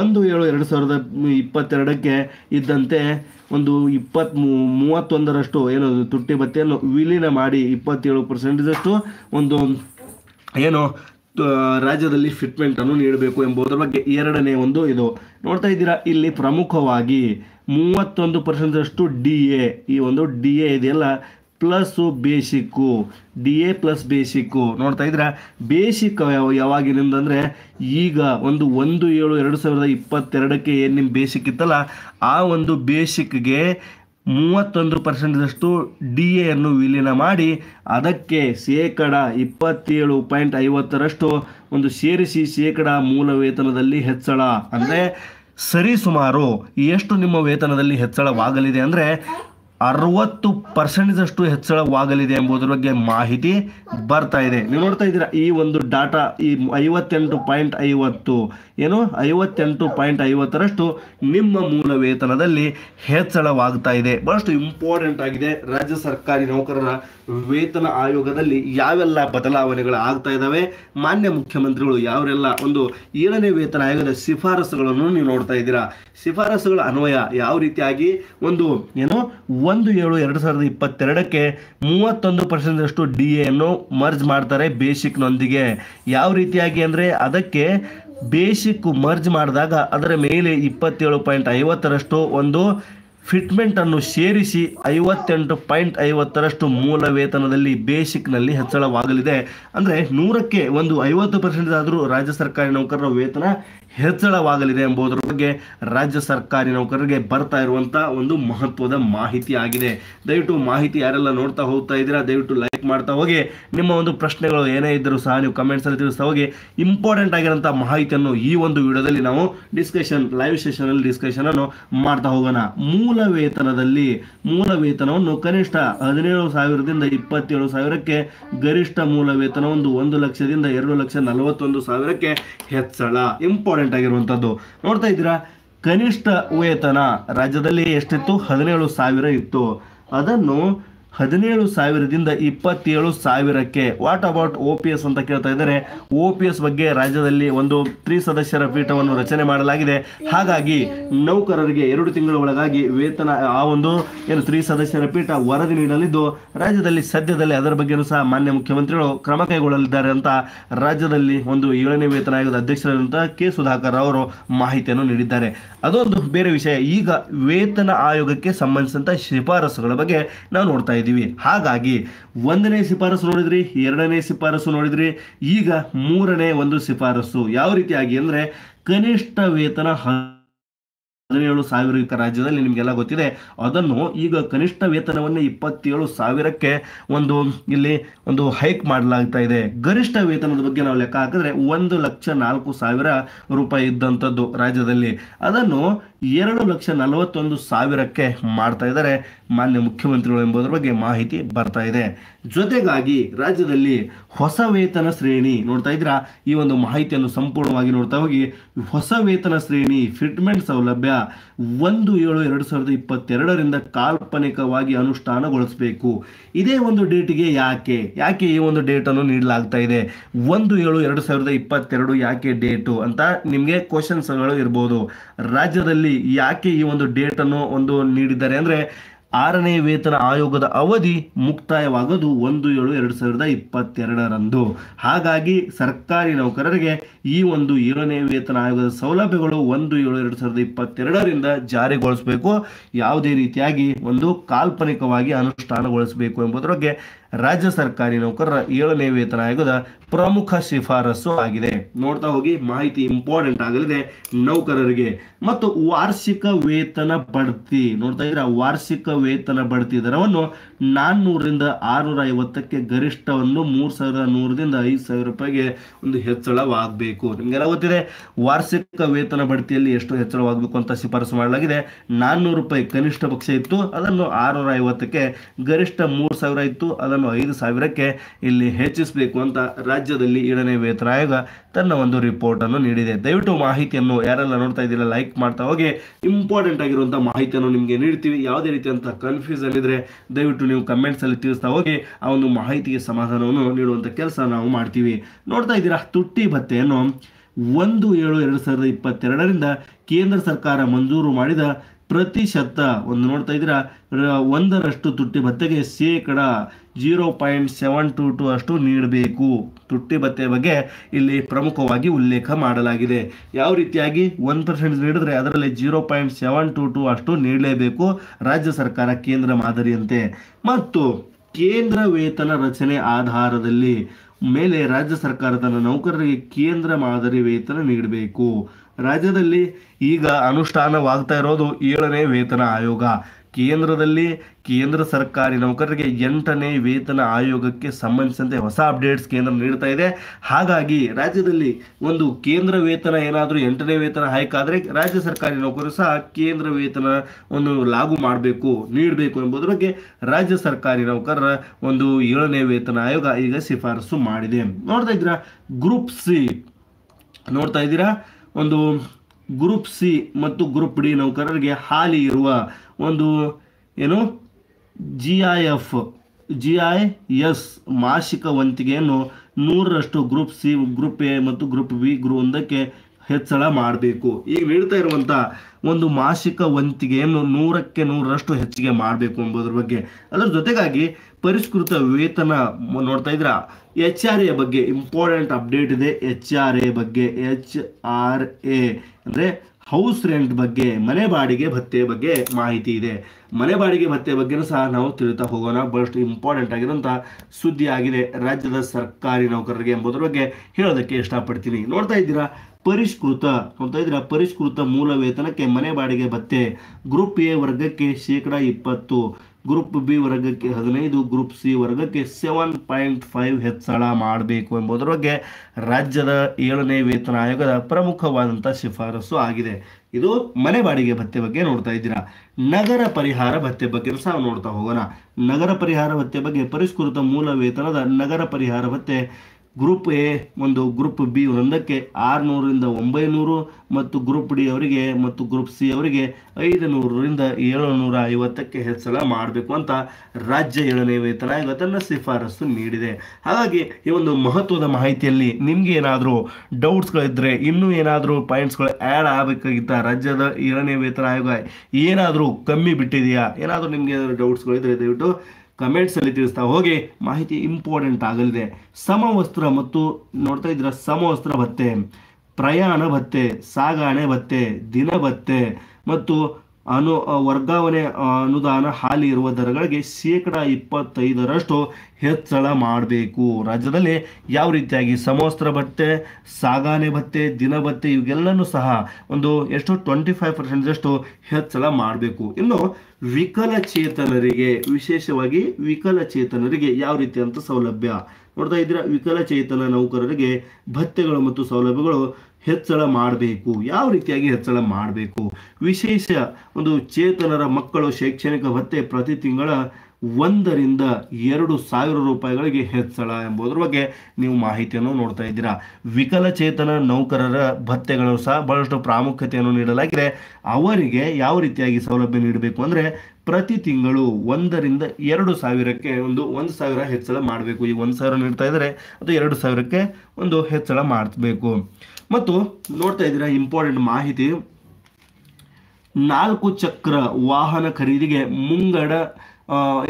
ಒಂದು ಏಳು ಎರಡು ಸಾವಿರದ ಇಪ್ಪತ್ತೆರಡಕ್ಕೆ ಇದ್ದಂತೆ ಒಂದು ಇಪ್ಪತ್ತ್ ಮೂವತ್ತೊಂದರಷ್ಟು ಏನು ತುಟ್ಟಿ ಬತ್ತಿಯನ್ನು ವಿಲೀನ ಮಾಡಿ ಇಪ್ಪತ್ತೇಳು ಪರ್ಸೆಂಟೇಜಷ್ಟು ಒಂದು ಏನು ರಾಜ್ಯದಲ್ಲಿ ಫಿಟ್ಮೆಂಟನ್ನು ನೀಡಬೇಕು ಎಂಬುದರ ಬಗ್ಗೆ ಎರಡನೇ ಒಂದು ಇದು ನೋಡ್ತಾ ಇದ್ದೀರಾ ಇಲ್ಲಿ ಪ್ರಮುಖವಾಗಿ ಮೂವತ್ತೊಂದು ಪರ್ಸೆಂಟ್ ಅಷ್ಟು ಡಿ ಎ ಈ ಒಂದು ಡಿ ಎ ಇದೆಯಲ್ಲ plus basic D A plus basic ನೋಡ್ತಾ ಇದ್ರೆ ಬೇಸಿಕ್ ಯಾವಾಗಿನಿಂದ ಅಂದರೆ ಈಗ ಒಂದು ಒಂದು ಏಳು ಎರಡು ಸಾವಿರದ ಇಪ್ಪತ್ತೆರಡಕ್ಕೆ ಏನು ನಿಮ್ಮ ಬೇಸಿಕ್ ಇತ್ತಲ್ಲ ಆ ಒಂದು ಬೇಸಿಕ್ಗೆ ಮೂವತ್ತೊಂದು ಪರ್ಸೆಂಟ್ದಷ್ಟು ಡಿ ಎನ್ನು ವಿಲೀನ ಮಾಡಿ ಅದಕ್ಕೆ ಶೇಕಡ ಇಪ್ಪತ್ತೇಳು ಪಾಯಿಂಟ್ ಐವತ್ತರಷ್ಟು ಒಂದು ಸೇರಿಸಿ ಶೇಕಡ ಮೂಲ ವೇತನದಲ್ಲಿ ಹೆಚ್ಚಳ ಅಂದರೆ ಸರಿಸುಮಾರು ಎಷ್ಟು ನಿಮ್ಮ ವೇತನದಲ್ಲಿ ಹೆಚ್ಚಳವಾಗಲಿದೆ ಅಂದರೆ ಅರವತ್ತು ಅಷ್ಟು ಹೆಚ್ಚಳವಾಗಲಿದೆ ಎಂಬುದರ ಬಗ್ಗೆ ಮಾಹಿತಿ ಬರ್ತಾ ಇದೆ ನೀವು ನೋಡ್ತಾ ಇದ್ದೀರಾ ಈ ಒಂದು ಡಾಟಾ ಈ ಐವತ್ತೆಂಟು ಪಾಯಿಂಟ್ ಐವತ್ತು ಏನು ಐವತ್ತೆಂಟು ಪಾಯಿಂಟ್ ಐವತ್ತರಷ್ಟು ನಿಮ್ಮ ಮೂಲ ವೇತನದಲ್ಲಿ ಹೆಚ್ಚಳವಾಗ್ತಾ ಇದೆ ಬಹಳಷ್ಟು ಇಂಪಾರ್ಟೆಂಟ್ ಆಗಿದೆ ರಾಜ್ಯ ಸರ್ಕಾರಿ ನೌಕರರ ವೇತನ ಆಯೋಗದಲ್ಲಿ ಯಾವೆಲ್ಲ ಬದಲಾವಣೆಗಳು ಆಗ್ತಾ ಇದ್ದಾವೆ ಮಾನ್ಯ ಮುಖ್ಯಮಂತ್ರಿಗಳು ಯಾವರೆಲ್ಲ ಒಂದು ಏಳನೇ ವೇತನ ಆಯೋಗದ ಶಿಫಾರಸುಗಳನ್ನು ನೀವು ನೋಡ್ತಾ ಇದ್ದೀರಾ ಶಿಫಾರಸುಗಳ ಅನ್ವಯ ಯಾವ ರೀತಿಯಾಗಿ ಒಂದು ಏನು ಒಂದು ಏಳು ಎರಡು ಸಾವಿರದ ಇಪ್ಪತ್ತೆರಡಕ್ಕೆ ಮೂವತ್ತೊಂದು ಅಷ್ಟು ಡಿ ಎನ್ನು ಮರ್ಜ್ ಮಾಡ್ತಾರೆ ಬೇಸಿಕ್ನೊಂದಿಗೆ ಯಾವ ರೀತಿಯಾಗಿ ಅಂದರೆ ಅದಕ್ಕೆ ಬೇಸಿಕ್ ಮರ್ಜ್ ಮಾಡಿದಾಗ ಅದರ ಮೇಲೆ ಇಪ್ಪತ್ತೇಳು ಪಾಯಿಂಟ್ ಐವತ್ತರಷ್ಟು ಒಂದು ಫಿಟ್ಮೆಂಟನ್ನು ಸೇರಿಸಿ ಐವತ್ತೆಂಟು ಪಾಯಿಂಟ್ ಐವತ್ತರಷ್ಟು ಮೂಲ ವೇತನದಲ್ಲಿ ಬೇಸಿಕ್ನಲ್ಲಿ ಹೆಚ್ಚಳವಾಗಲಿದೆ ಅಂದರೆ ನೂರಕ್ಕೆ ಒಂದು ಐವತ್ತು ಪರ್ಸೆಂಟ್ ಆದರೂ ರಾಜ್ಯ ಸರ್ಕಾರಿ ನೌಕರರ ವೇತನ ಹೆಚ್ಚಳವಾಗಲಿದೆ ಎಂಬುದರ ಬಗ್ಗೆ ರಾಜ್ಯ ಸರ್ಕಾರಿ ನೌಕರರಿಗೆ ಬರ್ತಾ ಇರುವಂತಹ ಒಂದು ಮಹತ್ವದ ಮಾಹಿತಿ ಆಗಿದೆ ದಯವಿಟ್ಟು ಮಾಹಿತಿ ಯಾರೆಲ್ಲ ನೋಡ್ತಾ ಹೋಗ್ತಾ ಇದ್ದೀರಾ ದಯವಿಟ್ಟು ಲೈಕ್ ಮಾಡ್ತಾ ಹೋಗಿ ನಿಮ್ಮ ಒಂದು ಪ್ರಶ್ನೆಗಳು ಏನೇ ಇದ್ದರೂ ಸಹ ನೀವು ಕಮೆಂಟ್ಸ್ ಅಲ್ಲಿ ತಿಳಿಸ್ತಾ ಹೋಗಿ ಇಂಪಾರ್ಟೆಂಟ್ ಆಗಿರೋಂಥ ಮಾಹಿತಿಯನ್ನು ಈ ಒಂದು ವಿಡಿಯೋದಲ್ಲಿ ನಾವು ಡಿಸ್ಕಷನ್ ಲೈವ್ ಸೆಷನ್ ಅಲ್ಲಿ ಡಿಸ್ಕಷನ್ ಅನ್ನು ಮಾಡ್ತಾ ಹೋಗೋಣ ಮೂಲ ವೇತನದಲ್ಲಿ ಮೂಲ ವೇತನವನ್ನು ಕನಿಷ್ಠ ಹದಿನೇಳು ಸಾವಿರದಿಂದ ಇಪ್ಪತ್ತೇಳು ಸಾವಿರಕ್ಕೆ ಗರಿಷ್ಠ ಮೂಲ ವೇತನ ಒಂದು ಲಕ್ಷದಿಂದ ಎರಡು ಲಕ್ಷ ನಲವತ್ತೊಂದು ಸಾವಿರಕ್ಕೆ ಹೆಚ್ಚಳ ಇಂಪಾರ್ಟೆಂಟ್ ಇಂಪಾರ್ಟೆಂಟ್ ಆಗಿರುವಂಥದ್ದು ನೋಡ್ತಾ ಇದ್ದೀರಾ ಕನಿಷ್ಠ ವೇತನ ರಾಜ್ಯದಲ್ಲಿ ಎಷ್ಟಿತ್ತು ಹದಿನೇಳು ಸಾವಿರ ಇತ್ತು ಅದನ್ನು ಹದಿನೇಳು ಸಾವಿರದಿಂದ ಇಪ್ಪತ್ತೇಳು ಸಾವಿರಕ್ಕೆ what about O P S ಅಂತ ಕೇಳ್ತಾ ಇದ್ದಾರೆ ಓ ಪಿ ಎಸ್ ಬಗ್ಗೆ ರಾಜ್ಯದಲ್ಲಿ ಒಂದು ತ್ರಿ ಸದಸ್ಯರ ಪೀಠವನ್ನು ರಚನೆ ಮಾಡಲಾಗಿದೆ ಹಾಗಾಗಿ ನೌಕರರಿಗೆ ಎರಡು ತಿಂಗಳ ಒಳಗಾಗಿ ವೇತನ ಆ ಒಂದು ಏನು ತ್ರಿ ಸದಸ್ಯರ ಪೀಠ ವರದಿ ನೀಡಲಿದ್ದು ರಾಜ್ಯದಲ್ಲಿ ಸದ್ಯದಲ್ಲಿ ಅದರ ಬಗ್ಗೆಯೂ ಸಹ ಮಾನ್ಯ ಮುಖ್ಯಮಂತ್ರಿಗಳು ಕ್ರಮ ಕೈಗೊಳ್ಳಲಿದ್ದಾರೆ ಅಂತ ರಾಜ್ಯದಲ್ಲಿ ಒಂದು ಏಳನೇ ವೇತನ ಆಯೋಗದ ಅಧ್ಯಕ್ಷರಾದಂಥ ಕೆ ಸುಧಾಕರ್ ಅವರು ಮಾಹಿತಿಯನ್ನು ನೀಡಿದ್ದಾರೆ ಅದೊಂದು ಬೇರೆ ವಿಷಯ ಈಗ ವೇತನ ಆಯೋಗಕ್ಕೆ ಸಂಬಂಧಿಸಿದಂತಹ ಶಿಫಾರಸುಗಳ ಬಗ್ಗೆ ನಾವು ನೋಡ್ತಾ ಇದ್ದೀವಿ ಇದ್ದೀವಿ ಹಾಗಾಗಿ ಒಂದನೇ ಶಿಫಾರಸು ನೋಡಿದ್ರಿ ಎರಡನೇ ಶಿಫಾರಸು ನೋಡಿದ್ರಿ ಈಗ ಮೂರನೇ ಒಂದು ಶಿಫಾರಸು ಯಾವ ರೀತಿಯಾಗಿ ಅಂದ್ರೆ ಕನಿಷ್ಠ ವೇತನ ಹದಿನೇಳು ಸಾವಿರ ರಾಜ್ಯದಲ್ಲಿ ನಿಮಗೆಲ್ಲ ಗೊತ್ತಿದೆ ಅದನ್ನು ಈಗ ಕನಿಷ್ಠ ವೇತನವನ್ನು ಇಪ್ಪತ್ತೇಳು ಸಾವಿರಕ್ಕೆ ಒಂದು ಇಲ್ಲಿ ಒಂದು ಹೈಕ್ ಮಾಡಲಾಗ್ತಾ ಇದೆ ಗರಿಷ್ಠ ವೇತನದ ಬಗ್ಗೆ ನಾವು ಲೆಕ್ಕ ಹಾಕಿದ್ರೆ ಒಂದು ಲಕ್ಷ ನಾಲ್ಕು ಸಾವಿರ ರೂಪಾಯಿ ಇದ್ದಂಥದ್ದು ರಾಜ್ಯದಲ್ಲಿ ಅದನ್ನು ಎರಡು ಲಕ್ಷ ನಲವತ್ತೊಂದು ಸಾವಿರಕ್ಕೆ ಮಾಡ್ತಾ ಇದ್ದಾರೆ ಮಾನ್ಯ ಮುಖ್ಯಮಂತ್ರಿಗಳು ಎಂಬುದರ ಬಗ್ಗೆ ಮಾಹಿತಿ ಬರ್ತಾ ಇದೆ ಜೊತೆಗಾಗಿ ರಾಜ್ಯದಲ್ಲಿ ಹೊಸ ವೇತನ ಶ್ರೇಣಿ ನೋಡ್ತಾ ಇದ್ರ ಈ ಒಂದು ಮಾಹಿತಿಯನ್ನು ಸಂಪೂರ್ಣವಾಗಿ ನೋಡ್ತಾ ಹೋಗಿ ಹೊಸ ವೇತನ ಶ್ರೇಣಿ ಫಿಟ್ಮೆಂಟ್ ಸೌಲಭ್ಯ ಒಂದು ಏಳು ಎರಡು ಸಾವಿರದ ಇಪ್ಪತ್ತೆರಡರಿಂದ ಕಾಲ್ಪನಿಕವಾಗಿ ಅನುಷ್ಠಾನಗೊಳಿಸಬೇಕು ಇದೇ ಒಂದು ಡೇಟಿಗೆ ಯಾಕೆ ಯಾಕೆ ಈ ಒಂದು ಡೇಟನ್ನು ನೀಡಲಾಗ್ತಾ ಇದೆ ಒಂದು ಏಳು ಎರಡು ಸಾವಿರದ ಇಪ್ಪತ್ತೆರಡು ಯಾಕೆ ಡೇಟು ಅಂತ ನಿಮಗೆ ಕ್ವಶನ್ಸ್ಗಳು ಇರ್ಬೋದು ರಾಜ್ಯದಲ್ಲಿ ಯಾಕೆ ಈ ಒಂದು ಡೇಟ್ ಅನ್ನು ಒಂದು ನೀಡಿದ್ದಾರೆ ಅಂದ್ರೆ ಆರನೇ ವೇತನ ಆಯೋಗದ ಅವಧಿ ಮುಕ್ತಾಯವಾಗದು ಒಂದು ಏಳು ಎರಡು ಸಾವಿರದ ಇಪ್ಪತ್ತೆರಡರಂದು ಹಾಗಾಗಿ ಸರ್ಕಾರಿ ನೌಕರರಿಗೆ ಈ ಒಂದು ಏಳನೇ ವೇತನ ಆಯೋಗದ ಸೌಲಭ್ಯಗಳು ಒಂದು ಏಳು ಎರಡು ಸಾವಿರದ ಇಪ್ಪತ್ತೆರಡರಿಂದ ಜಾರಿಗೊಳಿಸಬೇಕು ಯಾವುದೇ ರೀತಿಯಾಗಿ ಒಂದು ಕಾಲ್ಪನಿಕವಾಗಿ ಅನುಷ್ಠಾನಗೊಳಿಸಬೇಕು ಎಂಬುದರ ಬಗ್ಗೆ ರಾಜ್ಯ ಸರ್ಕಾರಿ ನೌಕರರ ಏಳನೇ ವೇತನ ಆಯೋಗದ ಪ್ರಮುಖ ಶಿಫಾರಸು ಆಗಿದೆ ನೋಡ್ತಾ ಹೋಗಿ ಮಾಹಿತಿ ಇಂಪಾರ್ಟೆಂಟ್ ಆಗಲಿದೆ ನೌಕರರಿಗೆ ಮತ್ತು ವಾರ್ಷಿಕ ವೇತನ ಬಡ್ತಿ ನೋಡ್ತಾ ಇದ್ರ ವಾರ್ಷಿಕ ವೇತನ ಬಡ್ತಿ ದರವನ್ನು ನಾನ್ನೂರಿಂದ ಆರುನೂರ ಐವತ್ತಕ್ಕೆ ಗರಿಷ್ಠವನ್ನು ಮೂರ್ ಸಾವಿರದ ನೂರರಿಂದ ಐದು ಸಾವಿರ ರೂಪಾಯಿಗೆ ಒಂದು ಹೆಚ್ಚಳವಾಗಬೇಕು ನಿಮ್ಗೆಲ್ಲ ಗೊತ್ತಿದೆ ವಾರ್ಷಿಕ ವೇತನ ಬಡ್ತಿಯಲ್ಲಿ ಎಷ್ಟು ಹೆಚ್ಚಳವಾಗಬೇಕು ಅಂತ ಶಿಫಾರಸು ಮಾಡಲಾಗಿದೆ ನಾನ್ನೂರು ರೂಪಾಯಿ ಕನಿಷ್ಠ ಪಕ್ಷ ಇತ್ತು ಅದನ್ನು ಆರುನೂರ ಐವತ್ತಕ್ಕೆ ಗರಿಷ್ಠ ಮೂರು ಸಾವಿರ ಇತ್ತು ಅದನ್ನು ಐದು ಸಾವಿರಕ್ಕೆ ಇಲ್ಲಿ ಹೆಚ್ಚಿಸಬೇಕು ಅಂತ ರಾಜ್ಯ ರಾಜ್ಯದಲ್ಲಿ ಏಳನೇ ವೇತನ ಆಯೋಗ ತನ್ನ ಒಂದು ರಿಪೋರ್ಟನ್ನು ನೀಡಿದೆ ದಯವಿಟ್ಟು ಮಾಹಿತಿಯನ್ನು ಯಾರೆಲ್ಲ ನೋಡ್ತಾ ಇದ್ದೀರಾ ಲೈಕ್ ಮಾಡ್ತಾ ಹೋಗಿ ಇಂಪಾರ್ಟೆಂಟ್ ಆಗಿರುವಂಥ ಮಾಹಿತಿಯನ್ನು ನಿಮಗೆ ನೀಡ್ತೀವಿ ಯಾವುದೇ ರೀತಿಯಂಥ ಕನ್ಫ್ಯೂಸನ್ ಇದ್ದರೆ ದಯವಿಟ್ಟು ನೀವು ಕಮೆಂಟ್ಸಲ್ಲಿ ತಿಳಿಸ್ತಾ ಹೋಗಿ ಆ ಒಂದು ಮಾಹಿತಿಗೆ ಸಮಾಧಾನವನ್ನು ನೀಡುವಂಥ ಕೆಲಸ ನಾವು ಮಾಡ್ತೀವಿ ನೋಡ್ತಾ ಇದ್ದೀರಾ ತುಟ್ಟಿ ಭತ್ತೆಯನ್ನು ಒಂದು ಏಳು ಎರಡು ಸಾವಿರದ ಇಪ್ಪತ್ತೆರಡರಿಂದ ಕೇಂದ್ರ ಸರ್ಕಾರ ಮಂಜೂರು ಮಾಡಿದ ಪ್ರತಿಶತ ಒಂದು ನೋಡ್ತಾ ಇದ್ದೀರಾ ಒಂದರಷ್ಟು ತುಟ್ಟಿ ಭತ್ತೆಗೆ ಶೇಕಡ zero point seven two two ಅಷ್ಟು ನೀಡಬೇಕು ತುಟ್ಟಿ ಭತ್ತೆಯ ಬಗ್ಗೆ ಇಲ್ಲಿ ಪ್ರಮುಖವಾಗಿ ಉಲ್ಲೇಖ ಮಾಡಲಾಗಿದೆ ಯಾವ ರೀತಿಯಾಗಿ ಒನ್ ಪರ್ಸೆಂಟ್ ನೀಡಿದ್ರೆ ಅದರಲ್ಲಿ zero point seven two two ಅಷ್ಟು ನೀಡಲೇಬೇಕು ರಾಜ್ಯ ಸರ್ಕಾರ ಕೇಂದ್ರ ಮಾದರಿಯಂತೆ ಮತ್ತು ಕೇಂದ್ರ ವೇತನ ರಚನೆ ಆಧಾರದಲ್ಲಿ ಮೇಲೆ ರಾಜ್ಯ ಸರ್ಕಾರ ತನ್ನ ನೌಕರರಿಗೆ ಕೇಂದ್ರ ಮಾದರಿ ವೇತನ ನೀಡಬೇಕು ರಾಜ್ಯದಲ್ಲಿ ಈಗ ಅನುಷ್ಠಾನವಾಗ್ತಾ ಇರೋದು ಏಳನೇ ವೇತನ ಆಯೋಗ ಕೇಂದ್ರದಲ್ಲಿ ಕೇಂದ್ರ ಸರ್ಕಾರಿ ನೌಕರರಿಗೆ ಎಂಟನೇ ವೇತನ ಆಯೋಗಕ್ಕೆ ಸಂಬಂಧಿಸಿದಂತೆ ಹೊಸ ಅಪ್ಡೇಟ್ಸ್ ಕೇಂದ್ರ ನೀಡ್ತಾ ಇದೆ ಹಾಗಾಗಿ ರಾಜ್ಯದಲ್ಲಿ ಒಂದು ಕೇಂದ್ರ ವೇತನ ಏನಾದರೂ ಎಂಟನೇ ವೇತನ ಹೈಕ್ ರಾಜ್ಯ ಸರ್ಕಾರಿ ನೌಕರರು ಸಹ ಕೇಂದ್ರ ವೇತನ ಒಂದು ಲಾಗು ಮಾಡಬೇಕು ನೀಡಬೇಕು ಎಂಬುದರ ಬಗ್ಗೆ ರಾಜ್ಯ ಸರ್ಕಾರಿ ನೌಕರರ ಒಂದು ಏಳನೇ ವೇತನ ಆಯೋಗ ಈಗ ಶಿಫಾರಸು ಮಾಡಿದೆ ನೋಡ್ತಾ ಇದ್ದೀರಾ ಗ್ರೂಪ್ ಸಿ ನೋಡ್ತಾ ಇದ್ದೀರಾ ಒಂದು ಗ್ರೂಪ್ ಸಿ ಮತ್ತು ಗ್ರೂಪ್ ಡಿ ನೌಕರರಿಗೆ ಹಾಲಿ ಇರುವ ಒಂದು ಏನು G I F G I S ಮಾಸಿಕ ವಂತಿಗೆಯನ್ನು ನೂರರಷ್ಟು ಗ್ರೂಪ್ ಸಿ ಗ್ರೂಪ್ ಎ ಮತ್ತು ಗ್ರೂಪ್ ಬಿ ಗ್ರೂ ಒಂದಕ್ಕೆ ಹೆಚ್ಚಳ ಮಾಡಬೇಕು ಈಗ ನೀಡ್ತಾ ಇರುವಂಥ ಒಂದು ಮಾಸಿಕ ವಂತಿಗೆಯನ್ನು ನೂರಕ್ಕೆ ನೂರರಷ್ಟು ಹೆಚ್ಚಿಗೆ ಮಾಡಬೇಕು ಎಂಬುದರ ಬಗ್ಗೆ ಅದರ ಜೊತೆಗಾಗಿ ಪರಿಷ್ಕೃತ ವೇತನ ನೋಡ್ತಾ ಇದ್ರ ಎಚ್ ಆರ್ ಎ ಬಗ್ಗೆ ಇಂಪಾರ್ಟೆಂಟ್ ಅಪ್ಡೇಟ್ ಇದೆ ಎಚ್ ಆರ್ ಎ ಬಗ್ಗೆ ಎಚ್ ಆರ್ ಎ ಅಂದರೆ ಹೌಸ್ ರೆಂಟ್ ಬಗ್ಗೆ ಮನೆ ಬಾಡಿಗೆ ಭತ್ತೆ ಬಗ್ಗೆ ಮಾಹಿತಿ ಇದೆ ಮನೆ ಬಾಡಿಗೆ ಭತ್ತೆ ಬಗ್ಗೆನೂ ಸಹ ನಾವು ತಿಳಿತಾ ಹೋಗೋಣ ಬಹಳಷ್ಟು ಇಂಪಾರ್ಟೆಂಟ್ ಆಗಿರುವಂಥ ಸುದ್ದಿ ಆಗಿದೆ ರಾಜ್ಯದ ಸರ್ಕಾರಿ ನೌಕರರಿಗೆ ಎಂಬುದರ ಬಗ್ಗೆ ಹೇಳೋದಕ್ಕೆ ಇಷ್ಟಪಡ್ತೀನಿ ನೋಡ್ತಾ ಇದ್ದೀರಾ ಪರಿಷ್ಕೃತ ನೋಡ್ತಾ ಇದ್ದೀರಾ ಪರಿಷ್ಕೃತ ಮೂಲ ವೇತನಕ್ಕೆ ಮನೆ ಬಾಡಿಗೆ ಭತ್ತೆ ಗ್ರೂಪ್ ಎ ವರ್ಗಕ್ಕೆ ಶೇಕಡಾ ಇಪ್ಪತ್ತು ಗ್ರೂಪ್ ಬಿ ವರ್ಗಕ್ಕೆ ಹದಿನೈದು ಗ್ರೂಪ್ ಸಿ ವರ್ಗಕ್ಕೆ ಸೆವೆನ್ ಪಾಯಿಂಟ್ ಫೈವ್ ಹೆಚ್ಚಳ ಮಾಡಬೇಕು ಎಂಬುದರ ಬಗ್ಗೆ ರಾಜ್ಯದ ಏಳನೇ ವೇತನ ಆಯೋಗದ ಪ್ರಮುಖವಾದಂಥ ಶಿಫಾರಸು ಆಗಿದೆ ಇದು ಮನೆ ಬಾಡಿಗೆ ಭತ್ಯೆ ಬಗ್ಗೆ ನೋಡ್ತಾ ಇದ್ದೀರಾ ನಗರ ಪರಿಹಾರ ಭತ್ಯೆ ಬಗ್ಗೆ ಸಹ ನೋಡ್ತಾ ಹೋಗೋಣ ನಗರ ಪರಿಹಾರ ಭತ್ಯೆ ಬಗ್ಗೆ ಪರಿಷ್ಕೃತ ಮೂಲ ವೇತನದ ನಗರ ಪರಿಹಾರ ಭತ್ಯೆ ಗ್ರೂಪ್ ಎ ಒಂದು ಗ್ರೂಪ್ ಬಿ ಒಂದಕ್ಕೆ ಆರುನೂರರಿಂದ ಒಂಬೈನೂರು ಮತ್ತು ಗ್ರೂಪ್ ಡಿ ಅವರಿಗೆ ಮತ್ತು ಗ್ರೂಪ್ ಸಿ ಅವರಿಗೆ ಐದು ನೂರರಿಂದ ಏಳುನೂರ ಐವತ್ತಕ್ಕೆ ಹೆಚ್ಚಳ ಮಾಡಬೇಕು ಅಂತ ರಾಜ್ಯ ಏಳನೇ ವೇತನ ಆಯೋಗ ತನ್ನ ಶಿಫಾರಸು ನೀಡಿದೆ ಹಾಗಾಗಿ ಈ ಒಂದು ಮಹತ್ವದ ಮಾಹಿತಿಯಲ್ಲಿ ನಿಮಗೆ ಏನಾದರೂ ಡೌಟ್ಸ್ಗಳಿದ್ದರೆ ಇನ್ನೂ ಏನಾದರೂ ಪಾಯಿಂಟ್ಸ್ಗಳು ಆ್ಯಡ್ ಆಗಬೇಕಾಗಿತ್ತ ರಾಜ್ಯದ ಏಳನೇ ವೇತನ ಆಯೋಗ ಏನಾದರೂ ಕಮ್ಮಿ ಬಿಟ್ಟಿದೆಯಾ ಏನಾದರೂ ನಿಮಗೆ ಏನಾದರೂ ಡೌಟ್ಸ್ಗಳಿದ್ದರೆ ದಯವಿಟ್ಟು ಕಮೆಂಟ್ಸಲ್ಲಿ ತಿಳಿಸ್ತಾ ಹೋಗಿ ಮಾಹಿತಿ ಇಂಪಾರ್ಟೆಂಟ್ ಆಗಲಿದೆ ಸಮವಸ್ತ್ರ ಮತ್ತು ನೋಡ್ತಾ ಇದ್ರ ಸಮವಸ್ತ್ರ ಭತ್ತೆ ಪ್ರಯಾಣ ಭತ್ತೆ ಸಾಗಾಣೆ ಭತ್ತೆ ದಿನ ಭತ್ತೆ ಮತ್ತು ಅನು ವರ್ಗಾವಣೆ ಅನುದಾನ ಹಾಲಿ ಇರುವ ದರಗಳಿಗೆ ಶೇಕಡ ಇಪ್ಪತ್ತೈದರಷ್ಟು ಹೆಚ್ಚಳ ಮಾಡಬೇಕು ರಾಜ್ಯದಲ್ಲಿ ಯಾವ ರೀತಿಯಾಗಿ ಸಮವಸ್ತ್ರ ಭತ್ತೆ ಸಾಗಾಣೆ ಭತ್ತೆ ದಿನ ಭತ್ತೆ ಇವೆಲ್ಲನೂ ಸಹ ಒಂದು ಎಷ್ಟು ಟ್ವೆಂಟಿ ಫೈವ್ ಪರ್ಸೆಂಟ್ ಹೆಚ್ಚಳ ಮಾಡಬೇಕು ಇನ್ನು ವಿಕಲಚೇತನರಿಗೆ ವಿಶೇಷವಾಗಿ ವಿಕಲಚೇತನರಿಗೆ ಯಾವ ರೀತಿಯಾದಂಥ ಸೌಲಭ್ಯ ನೋಡ್ತಾ ಇದ್ದೀರಾ ವಿಕಲಚೇತನ ನೌಕರರಿಗೆ ಭತ್ತೆಗಳು ಮತ್ತು ಸೌಲಭ್ಯಗಳು ಹೆಚ್ಚಳ ಮಾಡಬೇಕು ಯಾವ ರೀತಿಯಾಗಿ ಹೆಚ್ಚಳ ಮಾಡಬೇಕು ವಿಶೇಷ ಒಂದು ಚೇತನರ ಮಕ್ಕಳು ಶೈಕ್ಷಣಿಕ ಹೊತ್ತೆ ಪ್ರತಿ ತಿಂಗಳ ಒಂದರಿಂದ ಎರಡು ಸಾವಿರ ರೂಪಾಯಿಗಳಿಗೆ ಹೆಚ್ಚಳ ಎಂಬುದರ ಬಗ್ಗೆ ನೀವು ಮಾಹಿತಿಯನ್ನು ನೋಡ್ತಾ ಇದ್ದೀರಾ ವಿಕಲಚೇತನ ನೌಕರರ ಭತ್ತೆಗಳು ಸಹ ಬಹಳಷ್ಟು ಪ್ರಾಮುಖ್ಯತೆಯನ್ನು ನೀಡಲಾಗಿದೆ ಅವರಿಗೆ ಯಾವ ರೀತಿಯಾಗಿ ಸೌಲಭ್ಯ ನೀಡಬೇಕು ಅಂದರೆ ಪ್ರತಿ ತಿಂಗಳು ಒಂದರಿಂದ ಎರಡು ಸಾವಿರಕ್ಕೆ ಒಂದು ಒಂದು ಸಾವಿರ ಹೆಚ್ಚಳ ಮಾಡಬೇಕು ಈ ಒಂದು ಸಾವಿರ ನೀಡ್ತಾ ಇದ್ದರೆ ಅದು ಎರಡು ಸಾವಿರಕ್ಕೆ ಒಂದು ಹೆಚ್ಚಳ ಮಾಡಬೇಕು ಮತ್ತು ನೋಡ್ತಾ ಇದ್ದೀರಾ ಇಂಪಾರ್ಟೆಂಟ್ ಮಾಹಿತಿ ನಾಲ್ಕು ಚಕ್ರ ವಾಹನ ಖರೀದಿಗೆ ಮುಂಗಡ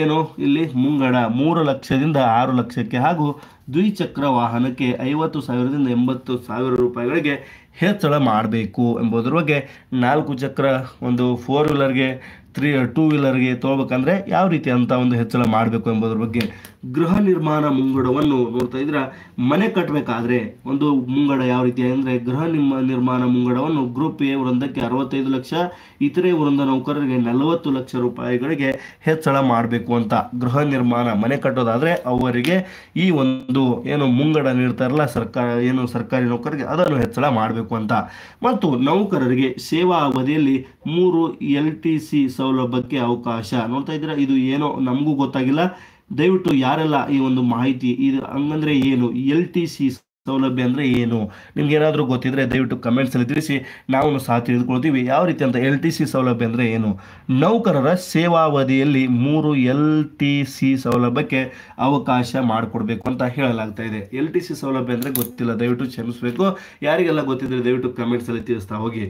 ಏನು ಇಲ್ಲಿ ಮುಂಗಡ ಮೂರು ಲಕ್ಷದಿಂದ ಆರು ಲಕ್ಷಕ್ಕೆ ಹಾಗೂ ದ್ವಿಚಕ್ರ ವಾಹನಕ್ಕೆ ಐವತ್ತು ಸಾವಿರದಿಂದ ಎಂಬತ್ತು ಸಾವಿರ ರೂಪಾಯಿಗಳಿಗೆ ಹೆಚ್ಚಳ ಮಾಡಬೇಕು ಎಂಬುದರ ಬಗ್ಗೆ ನಾಲ್ಕು ಚಕ್ರ ಒಂದು ಫೋರ್ ವೀಲರ್ಗೆ ತ್ರೀ ಟೂ ವೀಲರ್ಗೆ ತೊಗೋಬೇಕಂದ್ರೆ ಯಾವ ರೀತಿ ಅಂತ ಒಂದು ಹೆಚ್ಚಳ ಮಾಡಬೇಕು ಎಂಬುದ್ರ ಬಗ್ಗೆ ಗೃಹ ನಿರ್ಮಾಣ ಮುಂಗಡವನ್ನು ನೋಡ್ತಾ ಇದ್ರ ಮನೆ ಕಟ್ಟಬೇಕಾದ್ರೆ ಒಂದು ಮುಂಗಡ ಯಾವ ರೀತಿ ಅಂದರೆ ಗೃಹ ನಿಮ್ಮ ನಿರ್ಮಾಣ ಮುಂಗಡವನ್ನು ಗ್ರೂಪ್ ಎ ವೃಂದಕ್ಕೆ ಅರವತ್ತೈದು ಲಕ್ಷ ಇತರೆ ವೃಂದ ನೌಕರರಿಗೆ ನಲವತ್ತು ಲಕ್ಷ ರೂಪಾಯಿಗಳಿಗೆ ಹೆಚ್ಚಳ ಮಾಡಬೇಕು ಅಂತ ಗೃಹ ನಿರ್ಮಾಣ ಮನೆ ಕಟ್ಟೋದಾದರೆ ಅವರಿಗೆ ಈ ಒಂದು ಏನು ಮುಂಗಡ ನೀಡ್ತಾರಲ್ಲ ಸರ್ಕಾರ ಏನು ಸರ್ಕಾರಿ ನೌಕರರಿಗೆ ಅದನ್ನು ಹೆಚ್ಚಳ ಮಾಡಬೇಕು ಅಂತ ಮತ್ತು ನೌಕರರಿಗೆ ಸೇವಾ ಅವಧಿಯಲ್ಲಿ ಮೂರು ಎಲ್ ಟಿ ಸಿ ಸೌಲಭ್ಯಕ್ಕೆ ಅವಕಾಶ ನೋಡ್ತಾ ಇದ್ದೀರಾ ಇದು ಏನೋ ನಮಗೂ ಗೊತ್ತಾಗಿಲ್ಲ ದಯವಿಟ್ಟು ಯಾರೆಲ್ಲ ಈ ಒಂದು ಮಾಹಿತಿ ಇದು ಹಂಗಂದ್ರೆ ಏನು ಎಲ್ ಟಿ ಸಿ ಸೌಲಭ್ಯ ಅಂದರೆ ಏನು ನಿಮ್ಗೆ ಏನಾದರೂ ಗೊತ್ತಿದ್ದರೆ ದಯವಿಟ್ಟು ಕಮೆಂಟ್ಸಲ್ಲಿ ತಿಳಿಸಿ ನಾವು ಸಹ ತಿಳಿದುಕೊಳ್ತೀವಿ ಯಾವ ರೀತಿ ಅಂತ ಎಲ್ ಟಿ ಸಿ ಸೌಲಭ್ಯ ಅಂದರೆ ಏನು ನೌಕರರ ಸೇವಾವಧಿಯಲ್ಲಿ ಮೂರು ಎಲ್ ಟಿ ಸಿ ಸೌಲಭ್ಯಕ್ಕೆ ಅವಕಾಶ ಮಾಡಿಕೊಡ್ಬೇಕು ಅಂತ ಹೇಳಲಾಗ್ತಾ ಇದೆ ಎಲ್ ಟಿ ಸಿ ಸೌಲಭ್ಯ ಅಂದರೆ ಗೊತ್ತಿಲ್ಲ ದಯವಿಟ್ಟು ಕ್ಷಮಿಸಬೇಕು ಯಾರಿಗೆಲ್ಲ ಗೊತ್ತಿದ್ರೆ ದಯವಿಟ್ಟು ಕಮೆಂಟ್ಸಲ್ಲಿ ತಿಳಿಸ್ತಾ ಹೋಗಿ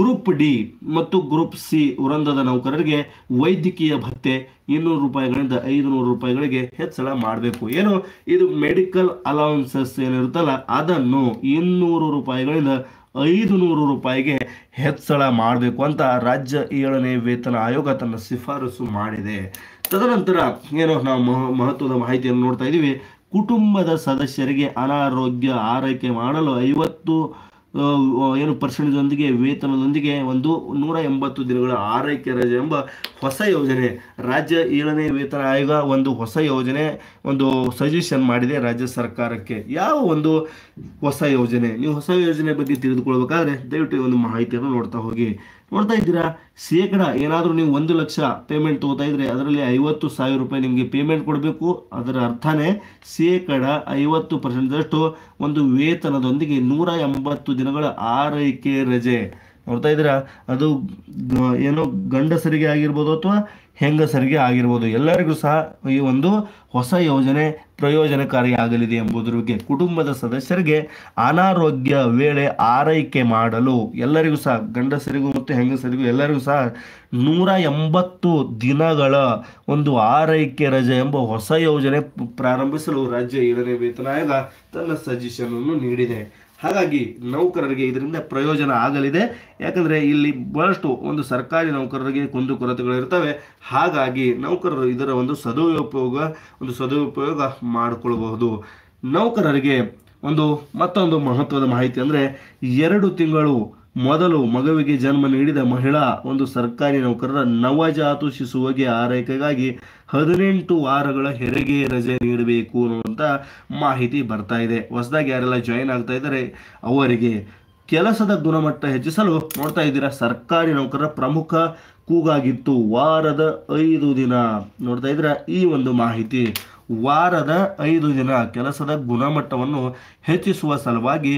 ಗ್ರೂಪ್ ಡಿ ಮತ್ತು ಗ್ರೂಪ್ ಸಿ ವೃಂದದ ನೌಕರರಿಗೆ ವೈದ್ಯಕೀಯ ಭತ್ತೆ ಇನ್ನೂರು ರೂಪಾಯಿಗಳಿಂದ ಐದು ನೂರು ರೂಪಾಯಿಗಳಿಗೆ ಹೆಚ್ಚಳ ಮಾಡಬೇಕು ಏನು ಇದು ಮೆಡಿಕಲ್ ಅಲೌನ್ಸಸ್ ಏನಿರುತ್ತಲ್ಲ ಅದನ್ನು ಇನ್ನೂರು ರೂಪಾಯಿಗಳಿಂದ ಐದು ನೂರು ರೂಪಾಯಿಗೆ ಹೆಚ್ಚಳ ಮಾಡಬೇಕು ಅಂತ ರಾಜ್ಯ ಏಳನೇ ವೇತನ ಆಯೋಗ ತನ್ನ ಶಿಫಾರಸು ಮಾಡಿದೆ ತದನಂತರ ಏನು ನಾವು ಮಹತ್ವದ ಮಾಹಿತಿಯನ್ನು ನೋಡ್ತಾ ಇದ್ದೀವಿ ಕುಟುಂಬದ ಸದಸ್ಯರಿಗೆ ಅನಾರೋಗ್ಯ ಆರೈಕೆ ಮಾಡಲು ಐವತ್ತು ಏನು ಪರ್ಸೆಂಟೇಜೊಂದಿಗೆ ವೇತನದೊಂದಿಗೆ ಒಂದು ನೂರ ಎಂಬತ್ತು ದಿನಗಳ ಆರೈಕೆ ರಜೆ ಎಂಬ ಹೊಸ ಯೋಜನೆ ರಾಜ್ಯ ಏಳನೇ ವೇತನ ಆಯೋಗ ಒಂದು ಹೊಸ ಯೋಜನೆ ಒಂದು ಸಜೆಷನ್ ಮಾಡಿದೆ ರಾಜ್ಯ ಸರ್ಕಾರಕ್ಕೆ ಯಾವ ಒಂದು ಹೊಸ ಯೋಜನೆ ನೀವು ಹೊಸ ಯೋಜನೆ ಬಗ್ಗೆ ತಿಳಿದುಕೊಳ್ಬೇಕಾದ್ರೆ ದಯವಿಟ್ಟು ಒಂದು ಮಾಹಿತಿಯನ್ನು ನೋಡ್ತಾ ಹೋಗಿ ನೋಡ್ತಾ ಇದ್ದೀರಾ ಶೇಕಡ ಏನಾದರೂ ನೀವು ಒಂದು ಲಕ್ಷ ಪೇಮೆಂಟ್ ತಗೋತಾ ಇದ್ರೆ ಅದರಲ್ಲಿ ಐವತ್ತು ಸಾವಿರ ರೂಪಾಯಿ ನಿಮಗೆ ಪೇಮೆಂಟ್ ಕೊಡಬೇಕು ಅದರ ಅರ್ಥನೇ ಶೇಕಡ ಐವತ್ತು ಪರ್ಸೆಂಟ್ದಷ್ಟು ಒಂದು ವೇತನದೊಂದಿಗೆ ನೂರ ಎಂಬತ್ತು ದಿನಗಳ ಆರೈಕೆ ರಜೆ ನೋಡ್ತಾ ಇದ್ದೀರಾ ಅದು ಏನೋ ಗಂಡಸರಿಗೆ ಆಗಿರ್ಬೋದು ಅಥವಾ ಹೆಂಗಸರಿಗೆ ಆಗಿರ್ಬೋದು ಎಲ್ಲರಿಗೂ ಸಹ ಈ ಒಂದು ಹೊಸ ಯೋಜನೆ ಪ್ರಯೋಜನಕಾರಿಯಾಗಲಿದೆ ಎಂಬುದರ ಬಗ್ಗೆ ಕುಟುಂಬದ ಸದಸ್ಯರಿಗೆ ಅನಾರೋಗ್ಯ ವೇಳೆ ಆರೈಕೆ ಮಾಡಲು ಎಲ್ಲರಿಗೂ ಸಹ ಗಂಡಸರಿಗೂ ಮತ್ತು ಹೆಂಗಸರಿಗೂ ಎಲ್ಲರಿಗೂ ಸಹ ನೂರ ಎಂಬತ್ತು ದಿನಗಳ ಒಂದು ಆರೈಕೆ ರಜೆ ಎಂಬ ಹೊಸ ಯೋಜನೆ ಪ್ರಾರಂಭಿಸಲು ರಾಜ್ಯ ಏಳನೇ ವೇತನ ಆಯೋಗ ತನ್ನ ಸಜೆಷನ್ ಅನ್ನು ನೀಡಿದೆ ಹಾಗಾಗಿ ನೌಕರರಿಗೆ ಇದರಿಂದ ಪ್ರಯೋಜನ ಆಗಲಿದೆ ಯಾಕಂದರೆ ಇಲ್ಲಿ ಬಹಳಷ್ಟು ಒಂದು ಸರ್ಕಾರಿ ನೌಕರರಿಗೆ ಕೊರತೆಗಳಿರ್ತವೆ ಹಾಗಾಗಿ ನೌಕರರು ಇದರ ಒಂದು ಸದುಪಯೋಗ ಒಂದು ಸದುಪಯೋಗ ಮಾಡಿಕೊಳ್ಳಬಹುದು ನೌಕರರಿಗೆ ಒಂದು ಮತ್ತೊಂದು ಮಹತ್ವದ ಮಾಹಿತಿ ಅಂದರೆ ಎರಡು ತಿಂಗಳು ಮೊದಲು ಮಗುವಿಗೆ ಜನ್ಮ ನೀಡಿದ ಮಹಿಳಾ ಒಂದು ಸರ್ಕಾರಿ ನೌಕರರ ನವಜಾತು ಶಿಶುವಿಗೆ ಆರೈಕೆಗಾಗಿ ಹದಿನೆಂಟು ವಾರಗಳ ಹೆರಿಗೆ ರಜೆ ನೀಡಬೇಕು ಅನ್ನುವಂಥ ಮಾಹಿತಿ ಬರ್ತಾ ಇದೆ ಹೊಸದಾಗಿ ಯಾರೆಲ್ಲ ಜಾಯಿನ್ ಆಗ್ತಾ ಇದ್ದಾರೆ ಅವರಿಗೆ ಕೆಲಸದ ಗುಣಮಟ್ಟ ಹೆಚ್ಚಿಸಲು ನೋಡ್ತಾ ಇದ್ದೀರಾ ಸರ್ಕಾರಿ ನೌಕರರ ಪ್ರಮುಖ ಕೂಗಾಗಿತ್ತು ವಾರದ ಐದು ದಿನ ನೋಡ್ತಾ ಇದ್ದೀರಾ ಈ ಒಂದು ಮಾಹಿತಿ ವಾರದ ಐದು ದಿನ ಕೆಲಸದ ಗುಣಮಟ್ಟವನ್ನು ಹೆಚ್ಚಿಸುವ ಸಲುವಾಗಿ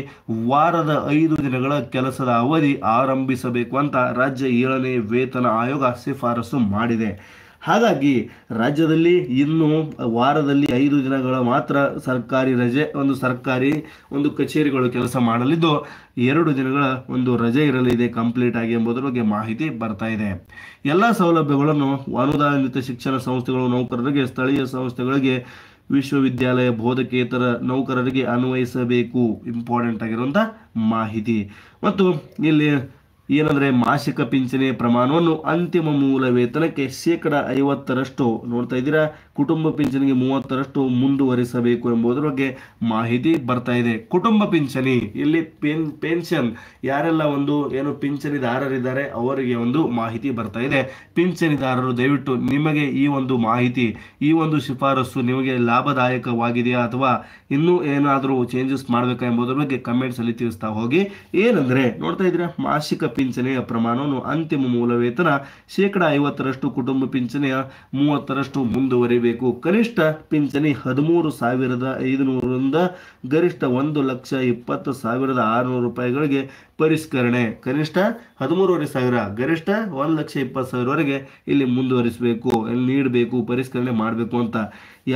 ವಾರದ ಐದು ದಿನಗಳ ಕೆಲಸದ ಅವಧಿ ಆರಂಭಿಸಬೇಕು ಅಂತ ರಾಜ್ಯ ಏಳನೇ ವೇತನ ಆಯೋಗ ಶಿಫಾರಸು ಮಾಡಿದೆ ಹಾಗಾಗಿ ರಾಜ್ಯದಲ್ಲಿ ಇನ್ನು ವಾರದಲ್ಲಿ ಐದು ದಿನಗಳ ಮಾತ್ರ ಸರ್ಕಾರಿ ರಜೆ ಒಂದು ಸರ್ಕಾರಿ ಒಂದು ಕಚೇರಿಗಳು ಕೆಲಸ ಮಾಡಲಿದ್ದು ಎರಡು ದಿನಗಳ ಒಂದು ರಜೆ ಇರಲಿದೆ ಕಂಪ್ಲೀಟ್ ಆಗಿ ಎಂಬುದರ ಬಗ್ಗೆ ಮಾಹಿತಿ ಬರ್ತಾ ಇದೆ ಎಲ್ಲ ಸೌಲಭ್ಯಗಳನ್ನು ಅನುದಾನಿತ ಶಿಕ್ಷಣ ಸಂಸ್ಥೆಗಳು ನೌಕರರಿಗೆ ಸ್ಥಳೀಯ ಸಂಸ್ಥೆಗಳಿಗೆ ವಿಶ್ವವಿದ್ಯಾಲಯ ಬೋಧಕೇತರ ನೌಕರರಿಗೆ ಅನ್ವಯಿಸಬೇಕು ಇಂಪಾರ್ಟೆಂಟ್ ಆಗಿರುವಂಥ ಮಾಹಿತಿ ಮತ್ತು ಇಲ್ಲಿ ಏನಂದರೆ ಮಾಸಿಕ ಪಿಂಚಣಿ ಪ್ರಮಾಣವನ್ನು ಅಂತಿಮ ಮೂಲ ವೇತನಕ್ಕೆ ಶೇಕಡ ಐವತ್ತರಷ್ಟು ನೋಡ್ತಾ ಇದ್ದೀರಾ ಕುಟುಂಬ ಪಿಂಚಣಿಗೆ ಮೂವತ್ತರಷ್ಟು ಮುಂದುವರಿಸಬೇಕು ಎಂಬುದರ ಬಗ್ಗೆ ಮಾಹಿತಿ ಬರ್ತಾ ಇದೆ ಕುಟುಂಬ ಪಿಂಚಣಿ ಇಲ್ಲಿ ಪೆನ್ ಪೆನ್ಷನ್ ಯಾರೆಲ್ಲ ಒಂದು ಏನು ಪಿಂಚಣಿದಾರರಿದ್ದಾರೆ ಅವರಿಗೆ ಒಂದು ಮಾಹಿತಿ ಬರ್ತಾ ಇದೆ ಪಿಂಚಣಿದಾರರು ದಯವಿಟ್ಟು ನಿಮಗೆ ಈ ಒಂದು ಮಾಹಿತಿ ಈ ಒಂದು ಶಿಫಾರಸು ನಿಮಗೆ ಲಾಭದಾಯಕವಾಗಿದೆಯಾ ಅಥವಾ ಇನ್ನೂ ಏನಾದರೂ ಚೇಂಜಸ್ ಮಾಡಬೇಕಾ ಎಂಬುದರ ಬಗ್ಗೆ ಕಮೆಂಟ್ಸಲ್ಲಿ ತಿಳಿಸ್ತಾ ಹೋಗಿ ಏನಂದರೆ ನೋಡ್ತಾ ಇದ್ದೀರಾ ಮಾಸಿಕ ಪಿಂಚಣಿಯ ಪ್ರಮಾಣವನ್ನು ಅಂತಿಮ ಮೂಲ ವೇತನ ಶೇಕಡ ಐವತ್ತರಷ್ಟು ಕುಟುಂಬ ಪಿಂಚಣಿಯ ಮೂವತ್ತರಷ್ಟು ಮುಂದುವರಿಬೇಕು ಕನಿಷ್ಠ ಪಿಂಚಣಿ ಹದಿಮೂರು ಸಾವಿರದ ಐದುನೂರರಿಂದ ಗರಿಷ್ಠ ಒಂದು ಲಕ್ಷ ಇಪ್ಪತ್ತು ಸಾವಿರದ ಆರುನೂರು ರೂಪಾಯಿಗಳಿಗೆ ಪರಿಷ್ಕರಣೆ ಕನಿಷ್ಠ ಹದಿಮೂರುವರೆ ಸಾವಿರ ಗರಿಷ್ಠ ಒಂದು ಲಕ್ಷ ಇಪ್ಪತ್ತು ಸಾವಿರವರೆಗೆ ಇಲ್ಲಿ ಮುಂದುವರಿಸಬೇಕು ಇಲ್ಲಿ ನೀಡಬೇಕು ಪರಿಷ್ಕರಣೆ ಮಾಡಬೇಕು ಅಂತ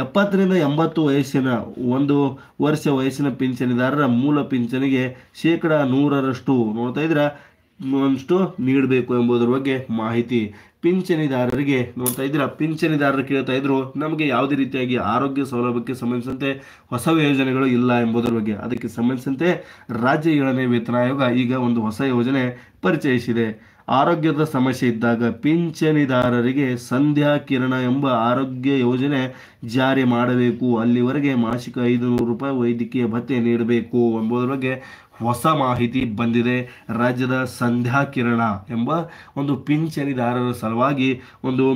ಎಪ್ಪತ್ತರಿಂದ ಎಂಬತ್ತು ವಯಸ್ಸಿನ ಒಂದು ವರ್ಷ ವಯಸ್ಸಿನ ಪಿಂಚಣಿದಾರರ ಮೂಲ ಪಿಂಚಣಿಗೆ ಶೇಕಡ ನೂರರಷ್ಟು ನೋಡ್ತಾ ಇದ್ರೆ ಅಷ್ಟು ನೀಡಬೇಕು ಎಂಬುದರ ಬಗ್ಗೆ ಮಾಹಿತಿ ಪಿಂಚಣಿದಾರರಿಗೆ ನೋಡ್ತಾ ಇದ್ದೀರಾ ಪಿಂಚಣಿದಾರರು ಕೇಳ್ತಾ ಇದ್ರು ನಮಗೆ ಯಾವುದೇ ರೀತಿಯಾಗಿ ಆರೋಗ್ಯ ಸೌಲಭ್ಯಕ್ಕೆ ಸಂಬಂಧಿಸಿದಂತೆ ಹೊಸ ಯೋಜನೆಗಳು ಇಲ್ಲ ಎಂಬುದರ ಬಗ್ಗೆ ಅದಕ್ಕೆ ಸಂಬಂಧಿಸಿದಂತೆ ರಾಜ್ಯ ಏಳನೇ ವೇತನ ಆಯೋಗ ಈಗ ಒಂದು ಹೊಸ ಯೋಜನೆ ಪರಿಚಯಿಸಿದೆ ಆರೋಗ್ಯದ ಸಮಸ್ಯೆ ಇದ್ದಾಗ ಪಿಂಚಣಿದಾರರಿಗೆ ಸಂಧ್ಯಾ ಕಿರಣ ಎಂಬ ಆರೋಗ್ಯ ಯೋಜನೆ ಜಾರಿ ಮಾಡಬೇಕು ಅಲ್ಲಿವರೆಗೆ ಮಾಸಿಕ ಐದುನೂರು ರೂಪಾಯಿ ವೈದ್ಯಕೀಯ ಭತ್ಯೆ ನೀಡಬೇಕು ಎಂಬುದರ ಬಗ್ಗೆ ಹೊಸ ಮಾಹಿತಿ ಬಂದಿದೆ ರಾಜ್ಯದ ಸಂಧ್ಯಾ ಕಿರಣ ಎಂಬ ಒಂದು ಪಿಂಚಣಿದಾರರ ಸಲುವಾಗಿ ಒಂದು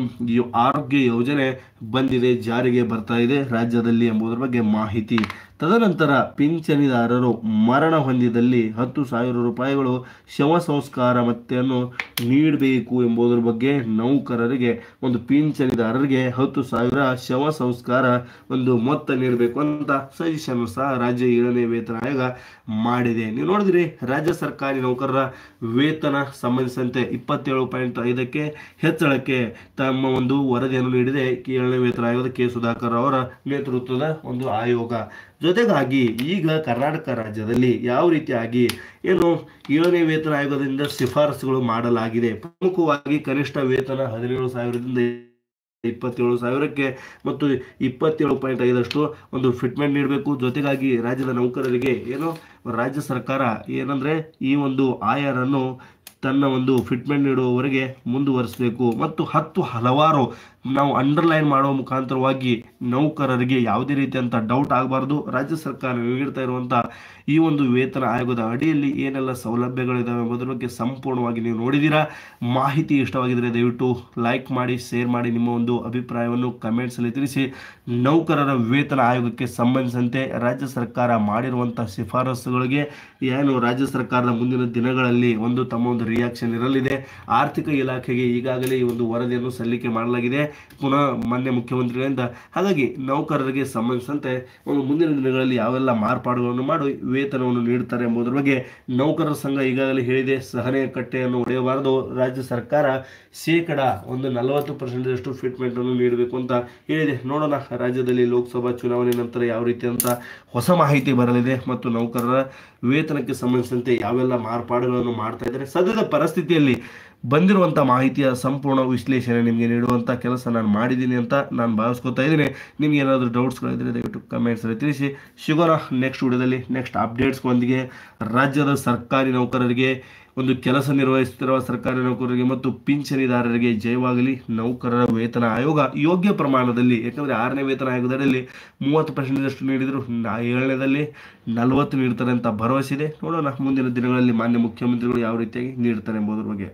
ಆರೋಗ್ಯ ಯೋಜನೆ ಬಂದಿದೆ ಜಾರಿಗೆ ಬರ್ತಾ ಇದೆ ರಾಜ್ಯದಲ್ಲಿ ಎಂಬುದರ ಬಗ್ಗೆ ಮಾಹಿತಿ ತದನಂತರ ಪಿಂಚಣಿದಾರರು ಮರಣ ಹೊಂದಿದಲ್ಲಿ ಹತ್ತು ಸಾವಿರ ರೂಪಾಯಿಗಳು ಶವ ಸಂಸ್ಕಾರ ಮತ್ತೆಯನ್ನು ನೀಡಬೇಕು ಎಂಬುದರ ಬಗ್ಗೆ ನೌಕರರಿಗೆ ಒಂದು ಪಿಂಚಣಿದಾರರಿಗೆ ಹತ್ತು ಸಾವಿರ ಶವ ಸಂಸ್ಕಾರ ಒಂದು ಮೊತ್ತ ನೀಡಬೇಕು ಅಂತ ಸಜೆಷನ್ ಸಹ ರಾಜ್ಯ ಏಳನೇ ವೇತನ ಆಯೋಗ ಮಾಡಿದೆ ನೀವು ನೋಡಿದ್ರಿ ರಾಜ್ಯ ಸರ್ಕಾರಿ ನೌಕರರ ವೇತನ ಸಂಬಂಧಿಸಿದಂತೆ ಇಪ್ಪತ್ತೇಳು ಪಾಯಿಂಟ್ ಐದಕ್ಕೆ ಹೆಚ್ಚಳಕ್ಕೆ ತಮ್ಮ ಒಂದು ವರದಿಯನ್ನು ನೀಡಿದೆ ಏಳನೇ ವೇತನ ಆಯೋಗದ ಕೆ ಸುಧಾಕರ್ ಅವರ ನೇತೃತ್ವದ ಒಂದು ಆಯೋಗ ಜೊತೆಗಾಗಿ ಈಗ ಕರ್ನಾಟಕ ರಾಜ್ಯದಲ್ಲಿ ಯಾವ ರೀತಿಯಾಗಿ ಏನು ಏಳನೇ ವೇತನ ಆಯೋಗದಿಂದ ಶಿಫಾರಸುಗಳು ಮಾಡಲಾಗಿದೆ ಪ್ರಮುಖವಾಗಿ ಕನಿಷ್ಠ ವೇತನ ಹದಿನೇಳು ಸಾವಿರದಿಂದ ಇಪ್ಪತ್ತೇಳು ಸಾವಿರಕ್ಕೆ ಮತ್ತು ಇಪ್ಪತ್ತೇಳು ಪಾಯಿಂಟ್ ಐದಷ್ಟು ಒಂದು ಫಿಟ್ಮೆಂಟ್ ನೀಡಬೇಕು ಜೊತೆಗಾಗಿ ರಾಜ್ಯದ ನೌಕರರಿಗೆ ಏನು ರಾಜ್ಯ ಸರ್ಕಾರ ಏನಂದರೆ ಈ ಒಂದು ಆಯರನ್ನು ತನ್ನ ಒಂದು ಫಿಟ್ಮೆಂಟ್ ನೀಡುವವರೆಗೆ ಮುಂದುವರಿಸಬೇಕು ಮತ್ತು ಹತ್ತು ಹಲವಾರು ನಾವು ಅಂಡರ್ಲೈನ್ ಮಾಡುವ ಮುಖಾಂತರವಾಗಿ ನೌಕರರಿಗೆ ಯಾವುದೇ ರೀತಿಯಂತ ಡೌಟ್ ಆಗಬಾರ್ದು ರಾಜ್ಯ ಸರ್ಕಾರ ನೀಡ್ತಾ ಇರುವಂಥ ಈ ಒಂದು ವೇತನ ಆಯೋಗದ ಅಡಿಯಲ್ಲಿ ಏನೆಲ್ಲ ಸೌಲಭ್ಯಗಳಿದಾವೆ ಎಂಬುದರ ಬಗ್ಗೆ ಸಂಪೂರ್ಣವಾಗಿ ನೀವು ನೋಡಿದ್ದೀರಾ ಮಾಹಿತಿ ಇಷ್ಟವಾಗಿದ್ದರೆ ದಯವಿಟ್ಟು ಲೈಕ್ ಮಾಡಿ ಶೇರ್ ಮಾಡಿ ನಿಮ್ಮ ಒಂದು ಅಭಿಪ್ರಾಯವನ್ನು ಕಮೆಂಟ್ಸಲ್ಲಿ ತಿಳಿಸಿ ನೌಕರರ ವೇತನ ಆಯೋಗಕ್ಕೆ ಸಂಬಂಧಿಸಿದಂತೆ ರಾಜ್ಯ ಸರ್ಕಾರ ಮಾಡಿರುವಂಥ ಶಿಫಾರಸುಗಳಿಗೆ ಏನು ರಾಜ್ಯ ಸರ್ಕಾರದ ಮುಂದಿನ ದಿನಗಳಲ್ಲಿ ಒಂದು ತಮ್ಮ ಒಂದು ರಿಯಾಕ್ಷನ್ ಇರಲಿದೆ ಆರ್ಥಿಕ ಇಲಾಖೆಗೆ ಈಗಾಗಲೇ ಈ ಒಂದು ವರದಿಯನ್ನು ಸಲ್ಲಿಕೆ ಮಾಡಲಾಗಿದೆ ಪುನಃ ಮಾನ್ಯ ಮುಖ್ಯಮಂತ್ರಿಗಳಿಂದ ಹಾಗಾಗಿ ನೌಕರರಿಗೆ ಸಂಬಂಧಿಸಿದಂತೆ ಒಂದು ಮುಂದಿನ ದಿನಗಳಲ್ಲಿ ಯಾವೆಲ್ಲ ಮಾರ್ಪಾಡುಗಳನ್ನು ಮಾಡಿ ವೇತನವನ್ನು ನೀಡುತ್ತಾರೆ ಎಂಬುದರ ಬಗ್ಗೆ ನೌಕರರ ಸಂಘ ಈಗಾಗಲೇ ಹೇಳಿದೆ ಸಹನೆಯ ಕಟ್ಟೆಯನ್ನು ಒಡೆಯಬಾರದು ರಾಜ್ಯ ಸರ್ಕಾರ ಶೇಕಡ ಒಂದು ನಲವತ್ತು ಫಿಟ್ಮೆಂಟ್ ಅನ್ನು ನೀಡಬೇಕು ಅಂತ ಹೇಳಿದೆ ನೋಡೋಣ ರಾಜ್ಯದಲ್ಲಿ ಲೋಕಸಭಾ ಚುನಾವಣೆ ನಂತರ ಯಾವ ರೀತಿಯಂತ ಹೊಸ ಮಾಹಿತಿ ಬರಲಿದೆ ಮತ್ತು ನೌಕರರ ವೇತನಕ್ಕೆ ಸಂಬಂಧಿಸಿದಂತೆ ಯಾವೆಲ್ಲ ಮಾರ್ಪಾಡುಗಳನ್ನು ಮಾಡ್ತಾ ಇದ್ದಾರೆ ಸದ್ಯದ ಪರಿಸ್ಥಿತಿಯಲ್ಲಿ ಬಂದಿರುವಂಥ ಮಾಹಿತಿಯ ಸಂಪೂರ್ಣ ವಿಶ್ಲೇಷಣೆ ನಿಮಗೆ ನೀಡುವಂಥ ಕೆಲಸ ನಾನು ಮಾಡಿದ್ದೀನಿ ಅಂತ ನಾನು ಭಾವಿಸ್ಕೊತಾ ಇದ್ದೀನಿ ನಿಮ್ಗೆ ಏನಾದರೂ ಡೌಟ್ಸ್ಗಳಿದ್ದರೆ ದಯವಿಟ್ಟು ಕಮೆಂಟ್ಸಲ್ಲಿ ತಿಳಿಸಿ ಶುಗರ ನೆಕ್ಸ್ಟ್ ವಿಡಿಯೋದಲ್ಲಿ ನೆಕ್ಸ್ಟ್ ಅಪ್ಡೇಟ್ಸ್ಗೊಂದಿಗೆ ರಾಜ್ಯದ ಸರ್ಕಾರಿ ನೌಕರರಿಗೆ ಒಂದು ಕೆಲಸ ನಿರ್ವಹಿಸುತ್ತಿರುವ ಸರ್ಕಾರಿ ನೌಕರರಿಗೆ ಮತ್ತು ಪಿಂಚಣಿದಾರರಿಗೆ ಜಯವಾಗಲಿ ನೌಕರರ ವೇತನ ಆಯೋಗ ಯೋಗ್ಯ ಪ್ರಮಾಣದಲ್ಲಿ ಯಾಕಂದರೆ ಆರನೇ ವೇತನ ಆಯೋಗದಲ್ಲಿ ಮೂವತ್ತು ಪರ್ಸೆಂಟೇಜಷ್ಟು ನೀಡಿದರು ಏಳನೇದಲ್ಲಿ ನಲವತ್ತು ನೀಡ್ತಾರೆ ಅಂತ ಭರವಸೆ ಇದೆ ನೋಡೋಣ ಮುಂದಿನ ದಿನಗಳಲ್ಲಿ ಮಾನ್ಯ ಮುಖ್ಯಮಂತ್ರಿಗಳು ಯಾವ ರೀತಿಯಾಗಿ ನೀಡ್ತಾರೆ ಎಂಬುದರ ಬಗ್ಗೆ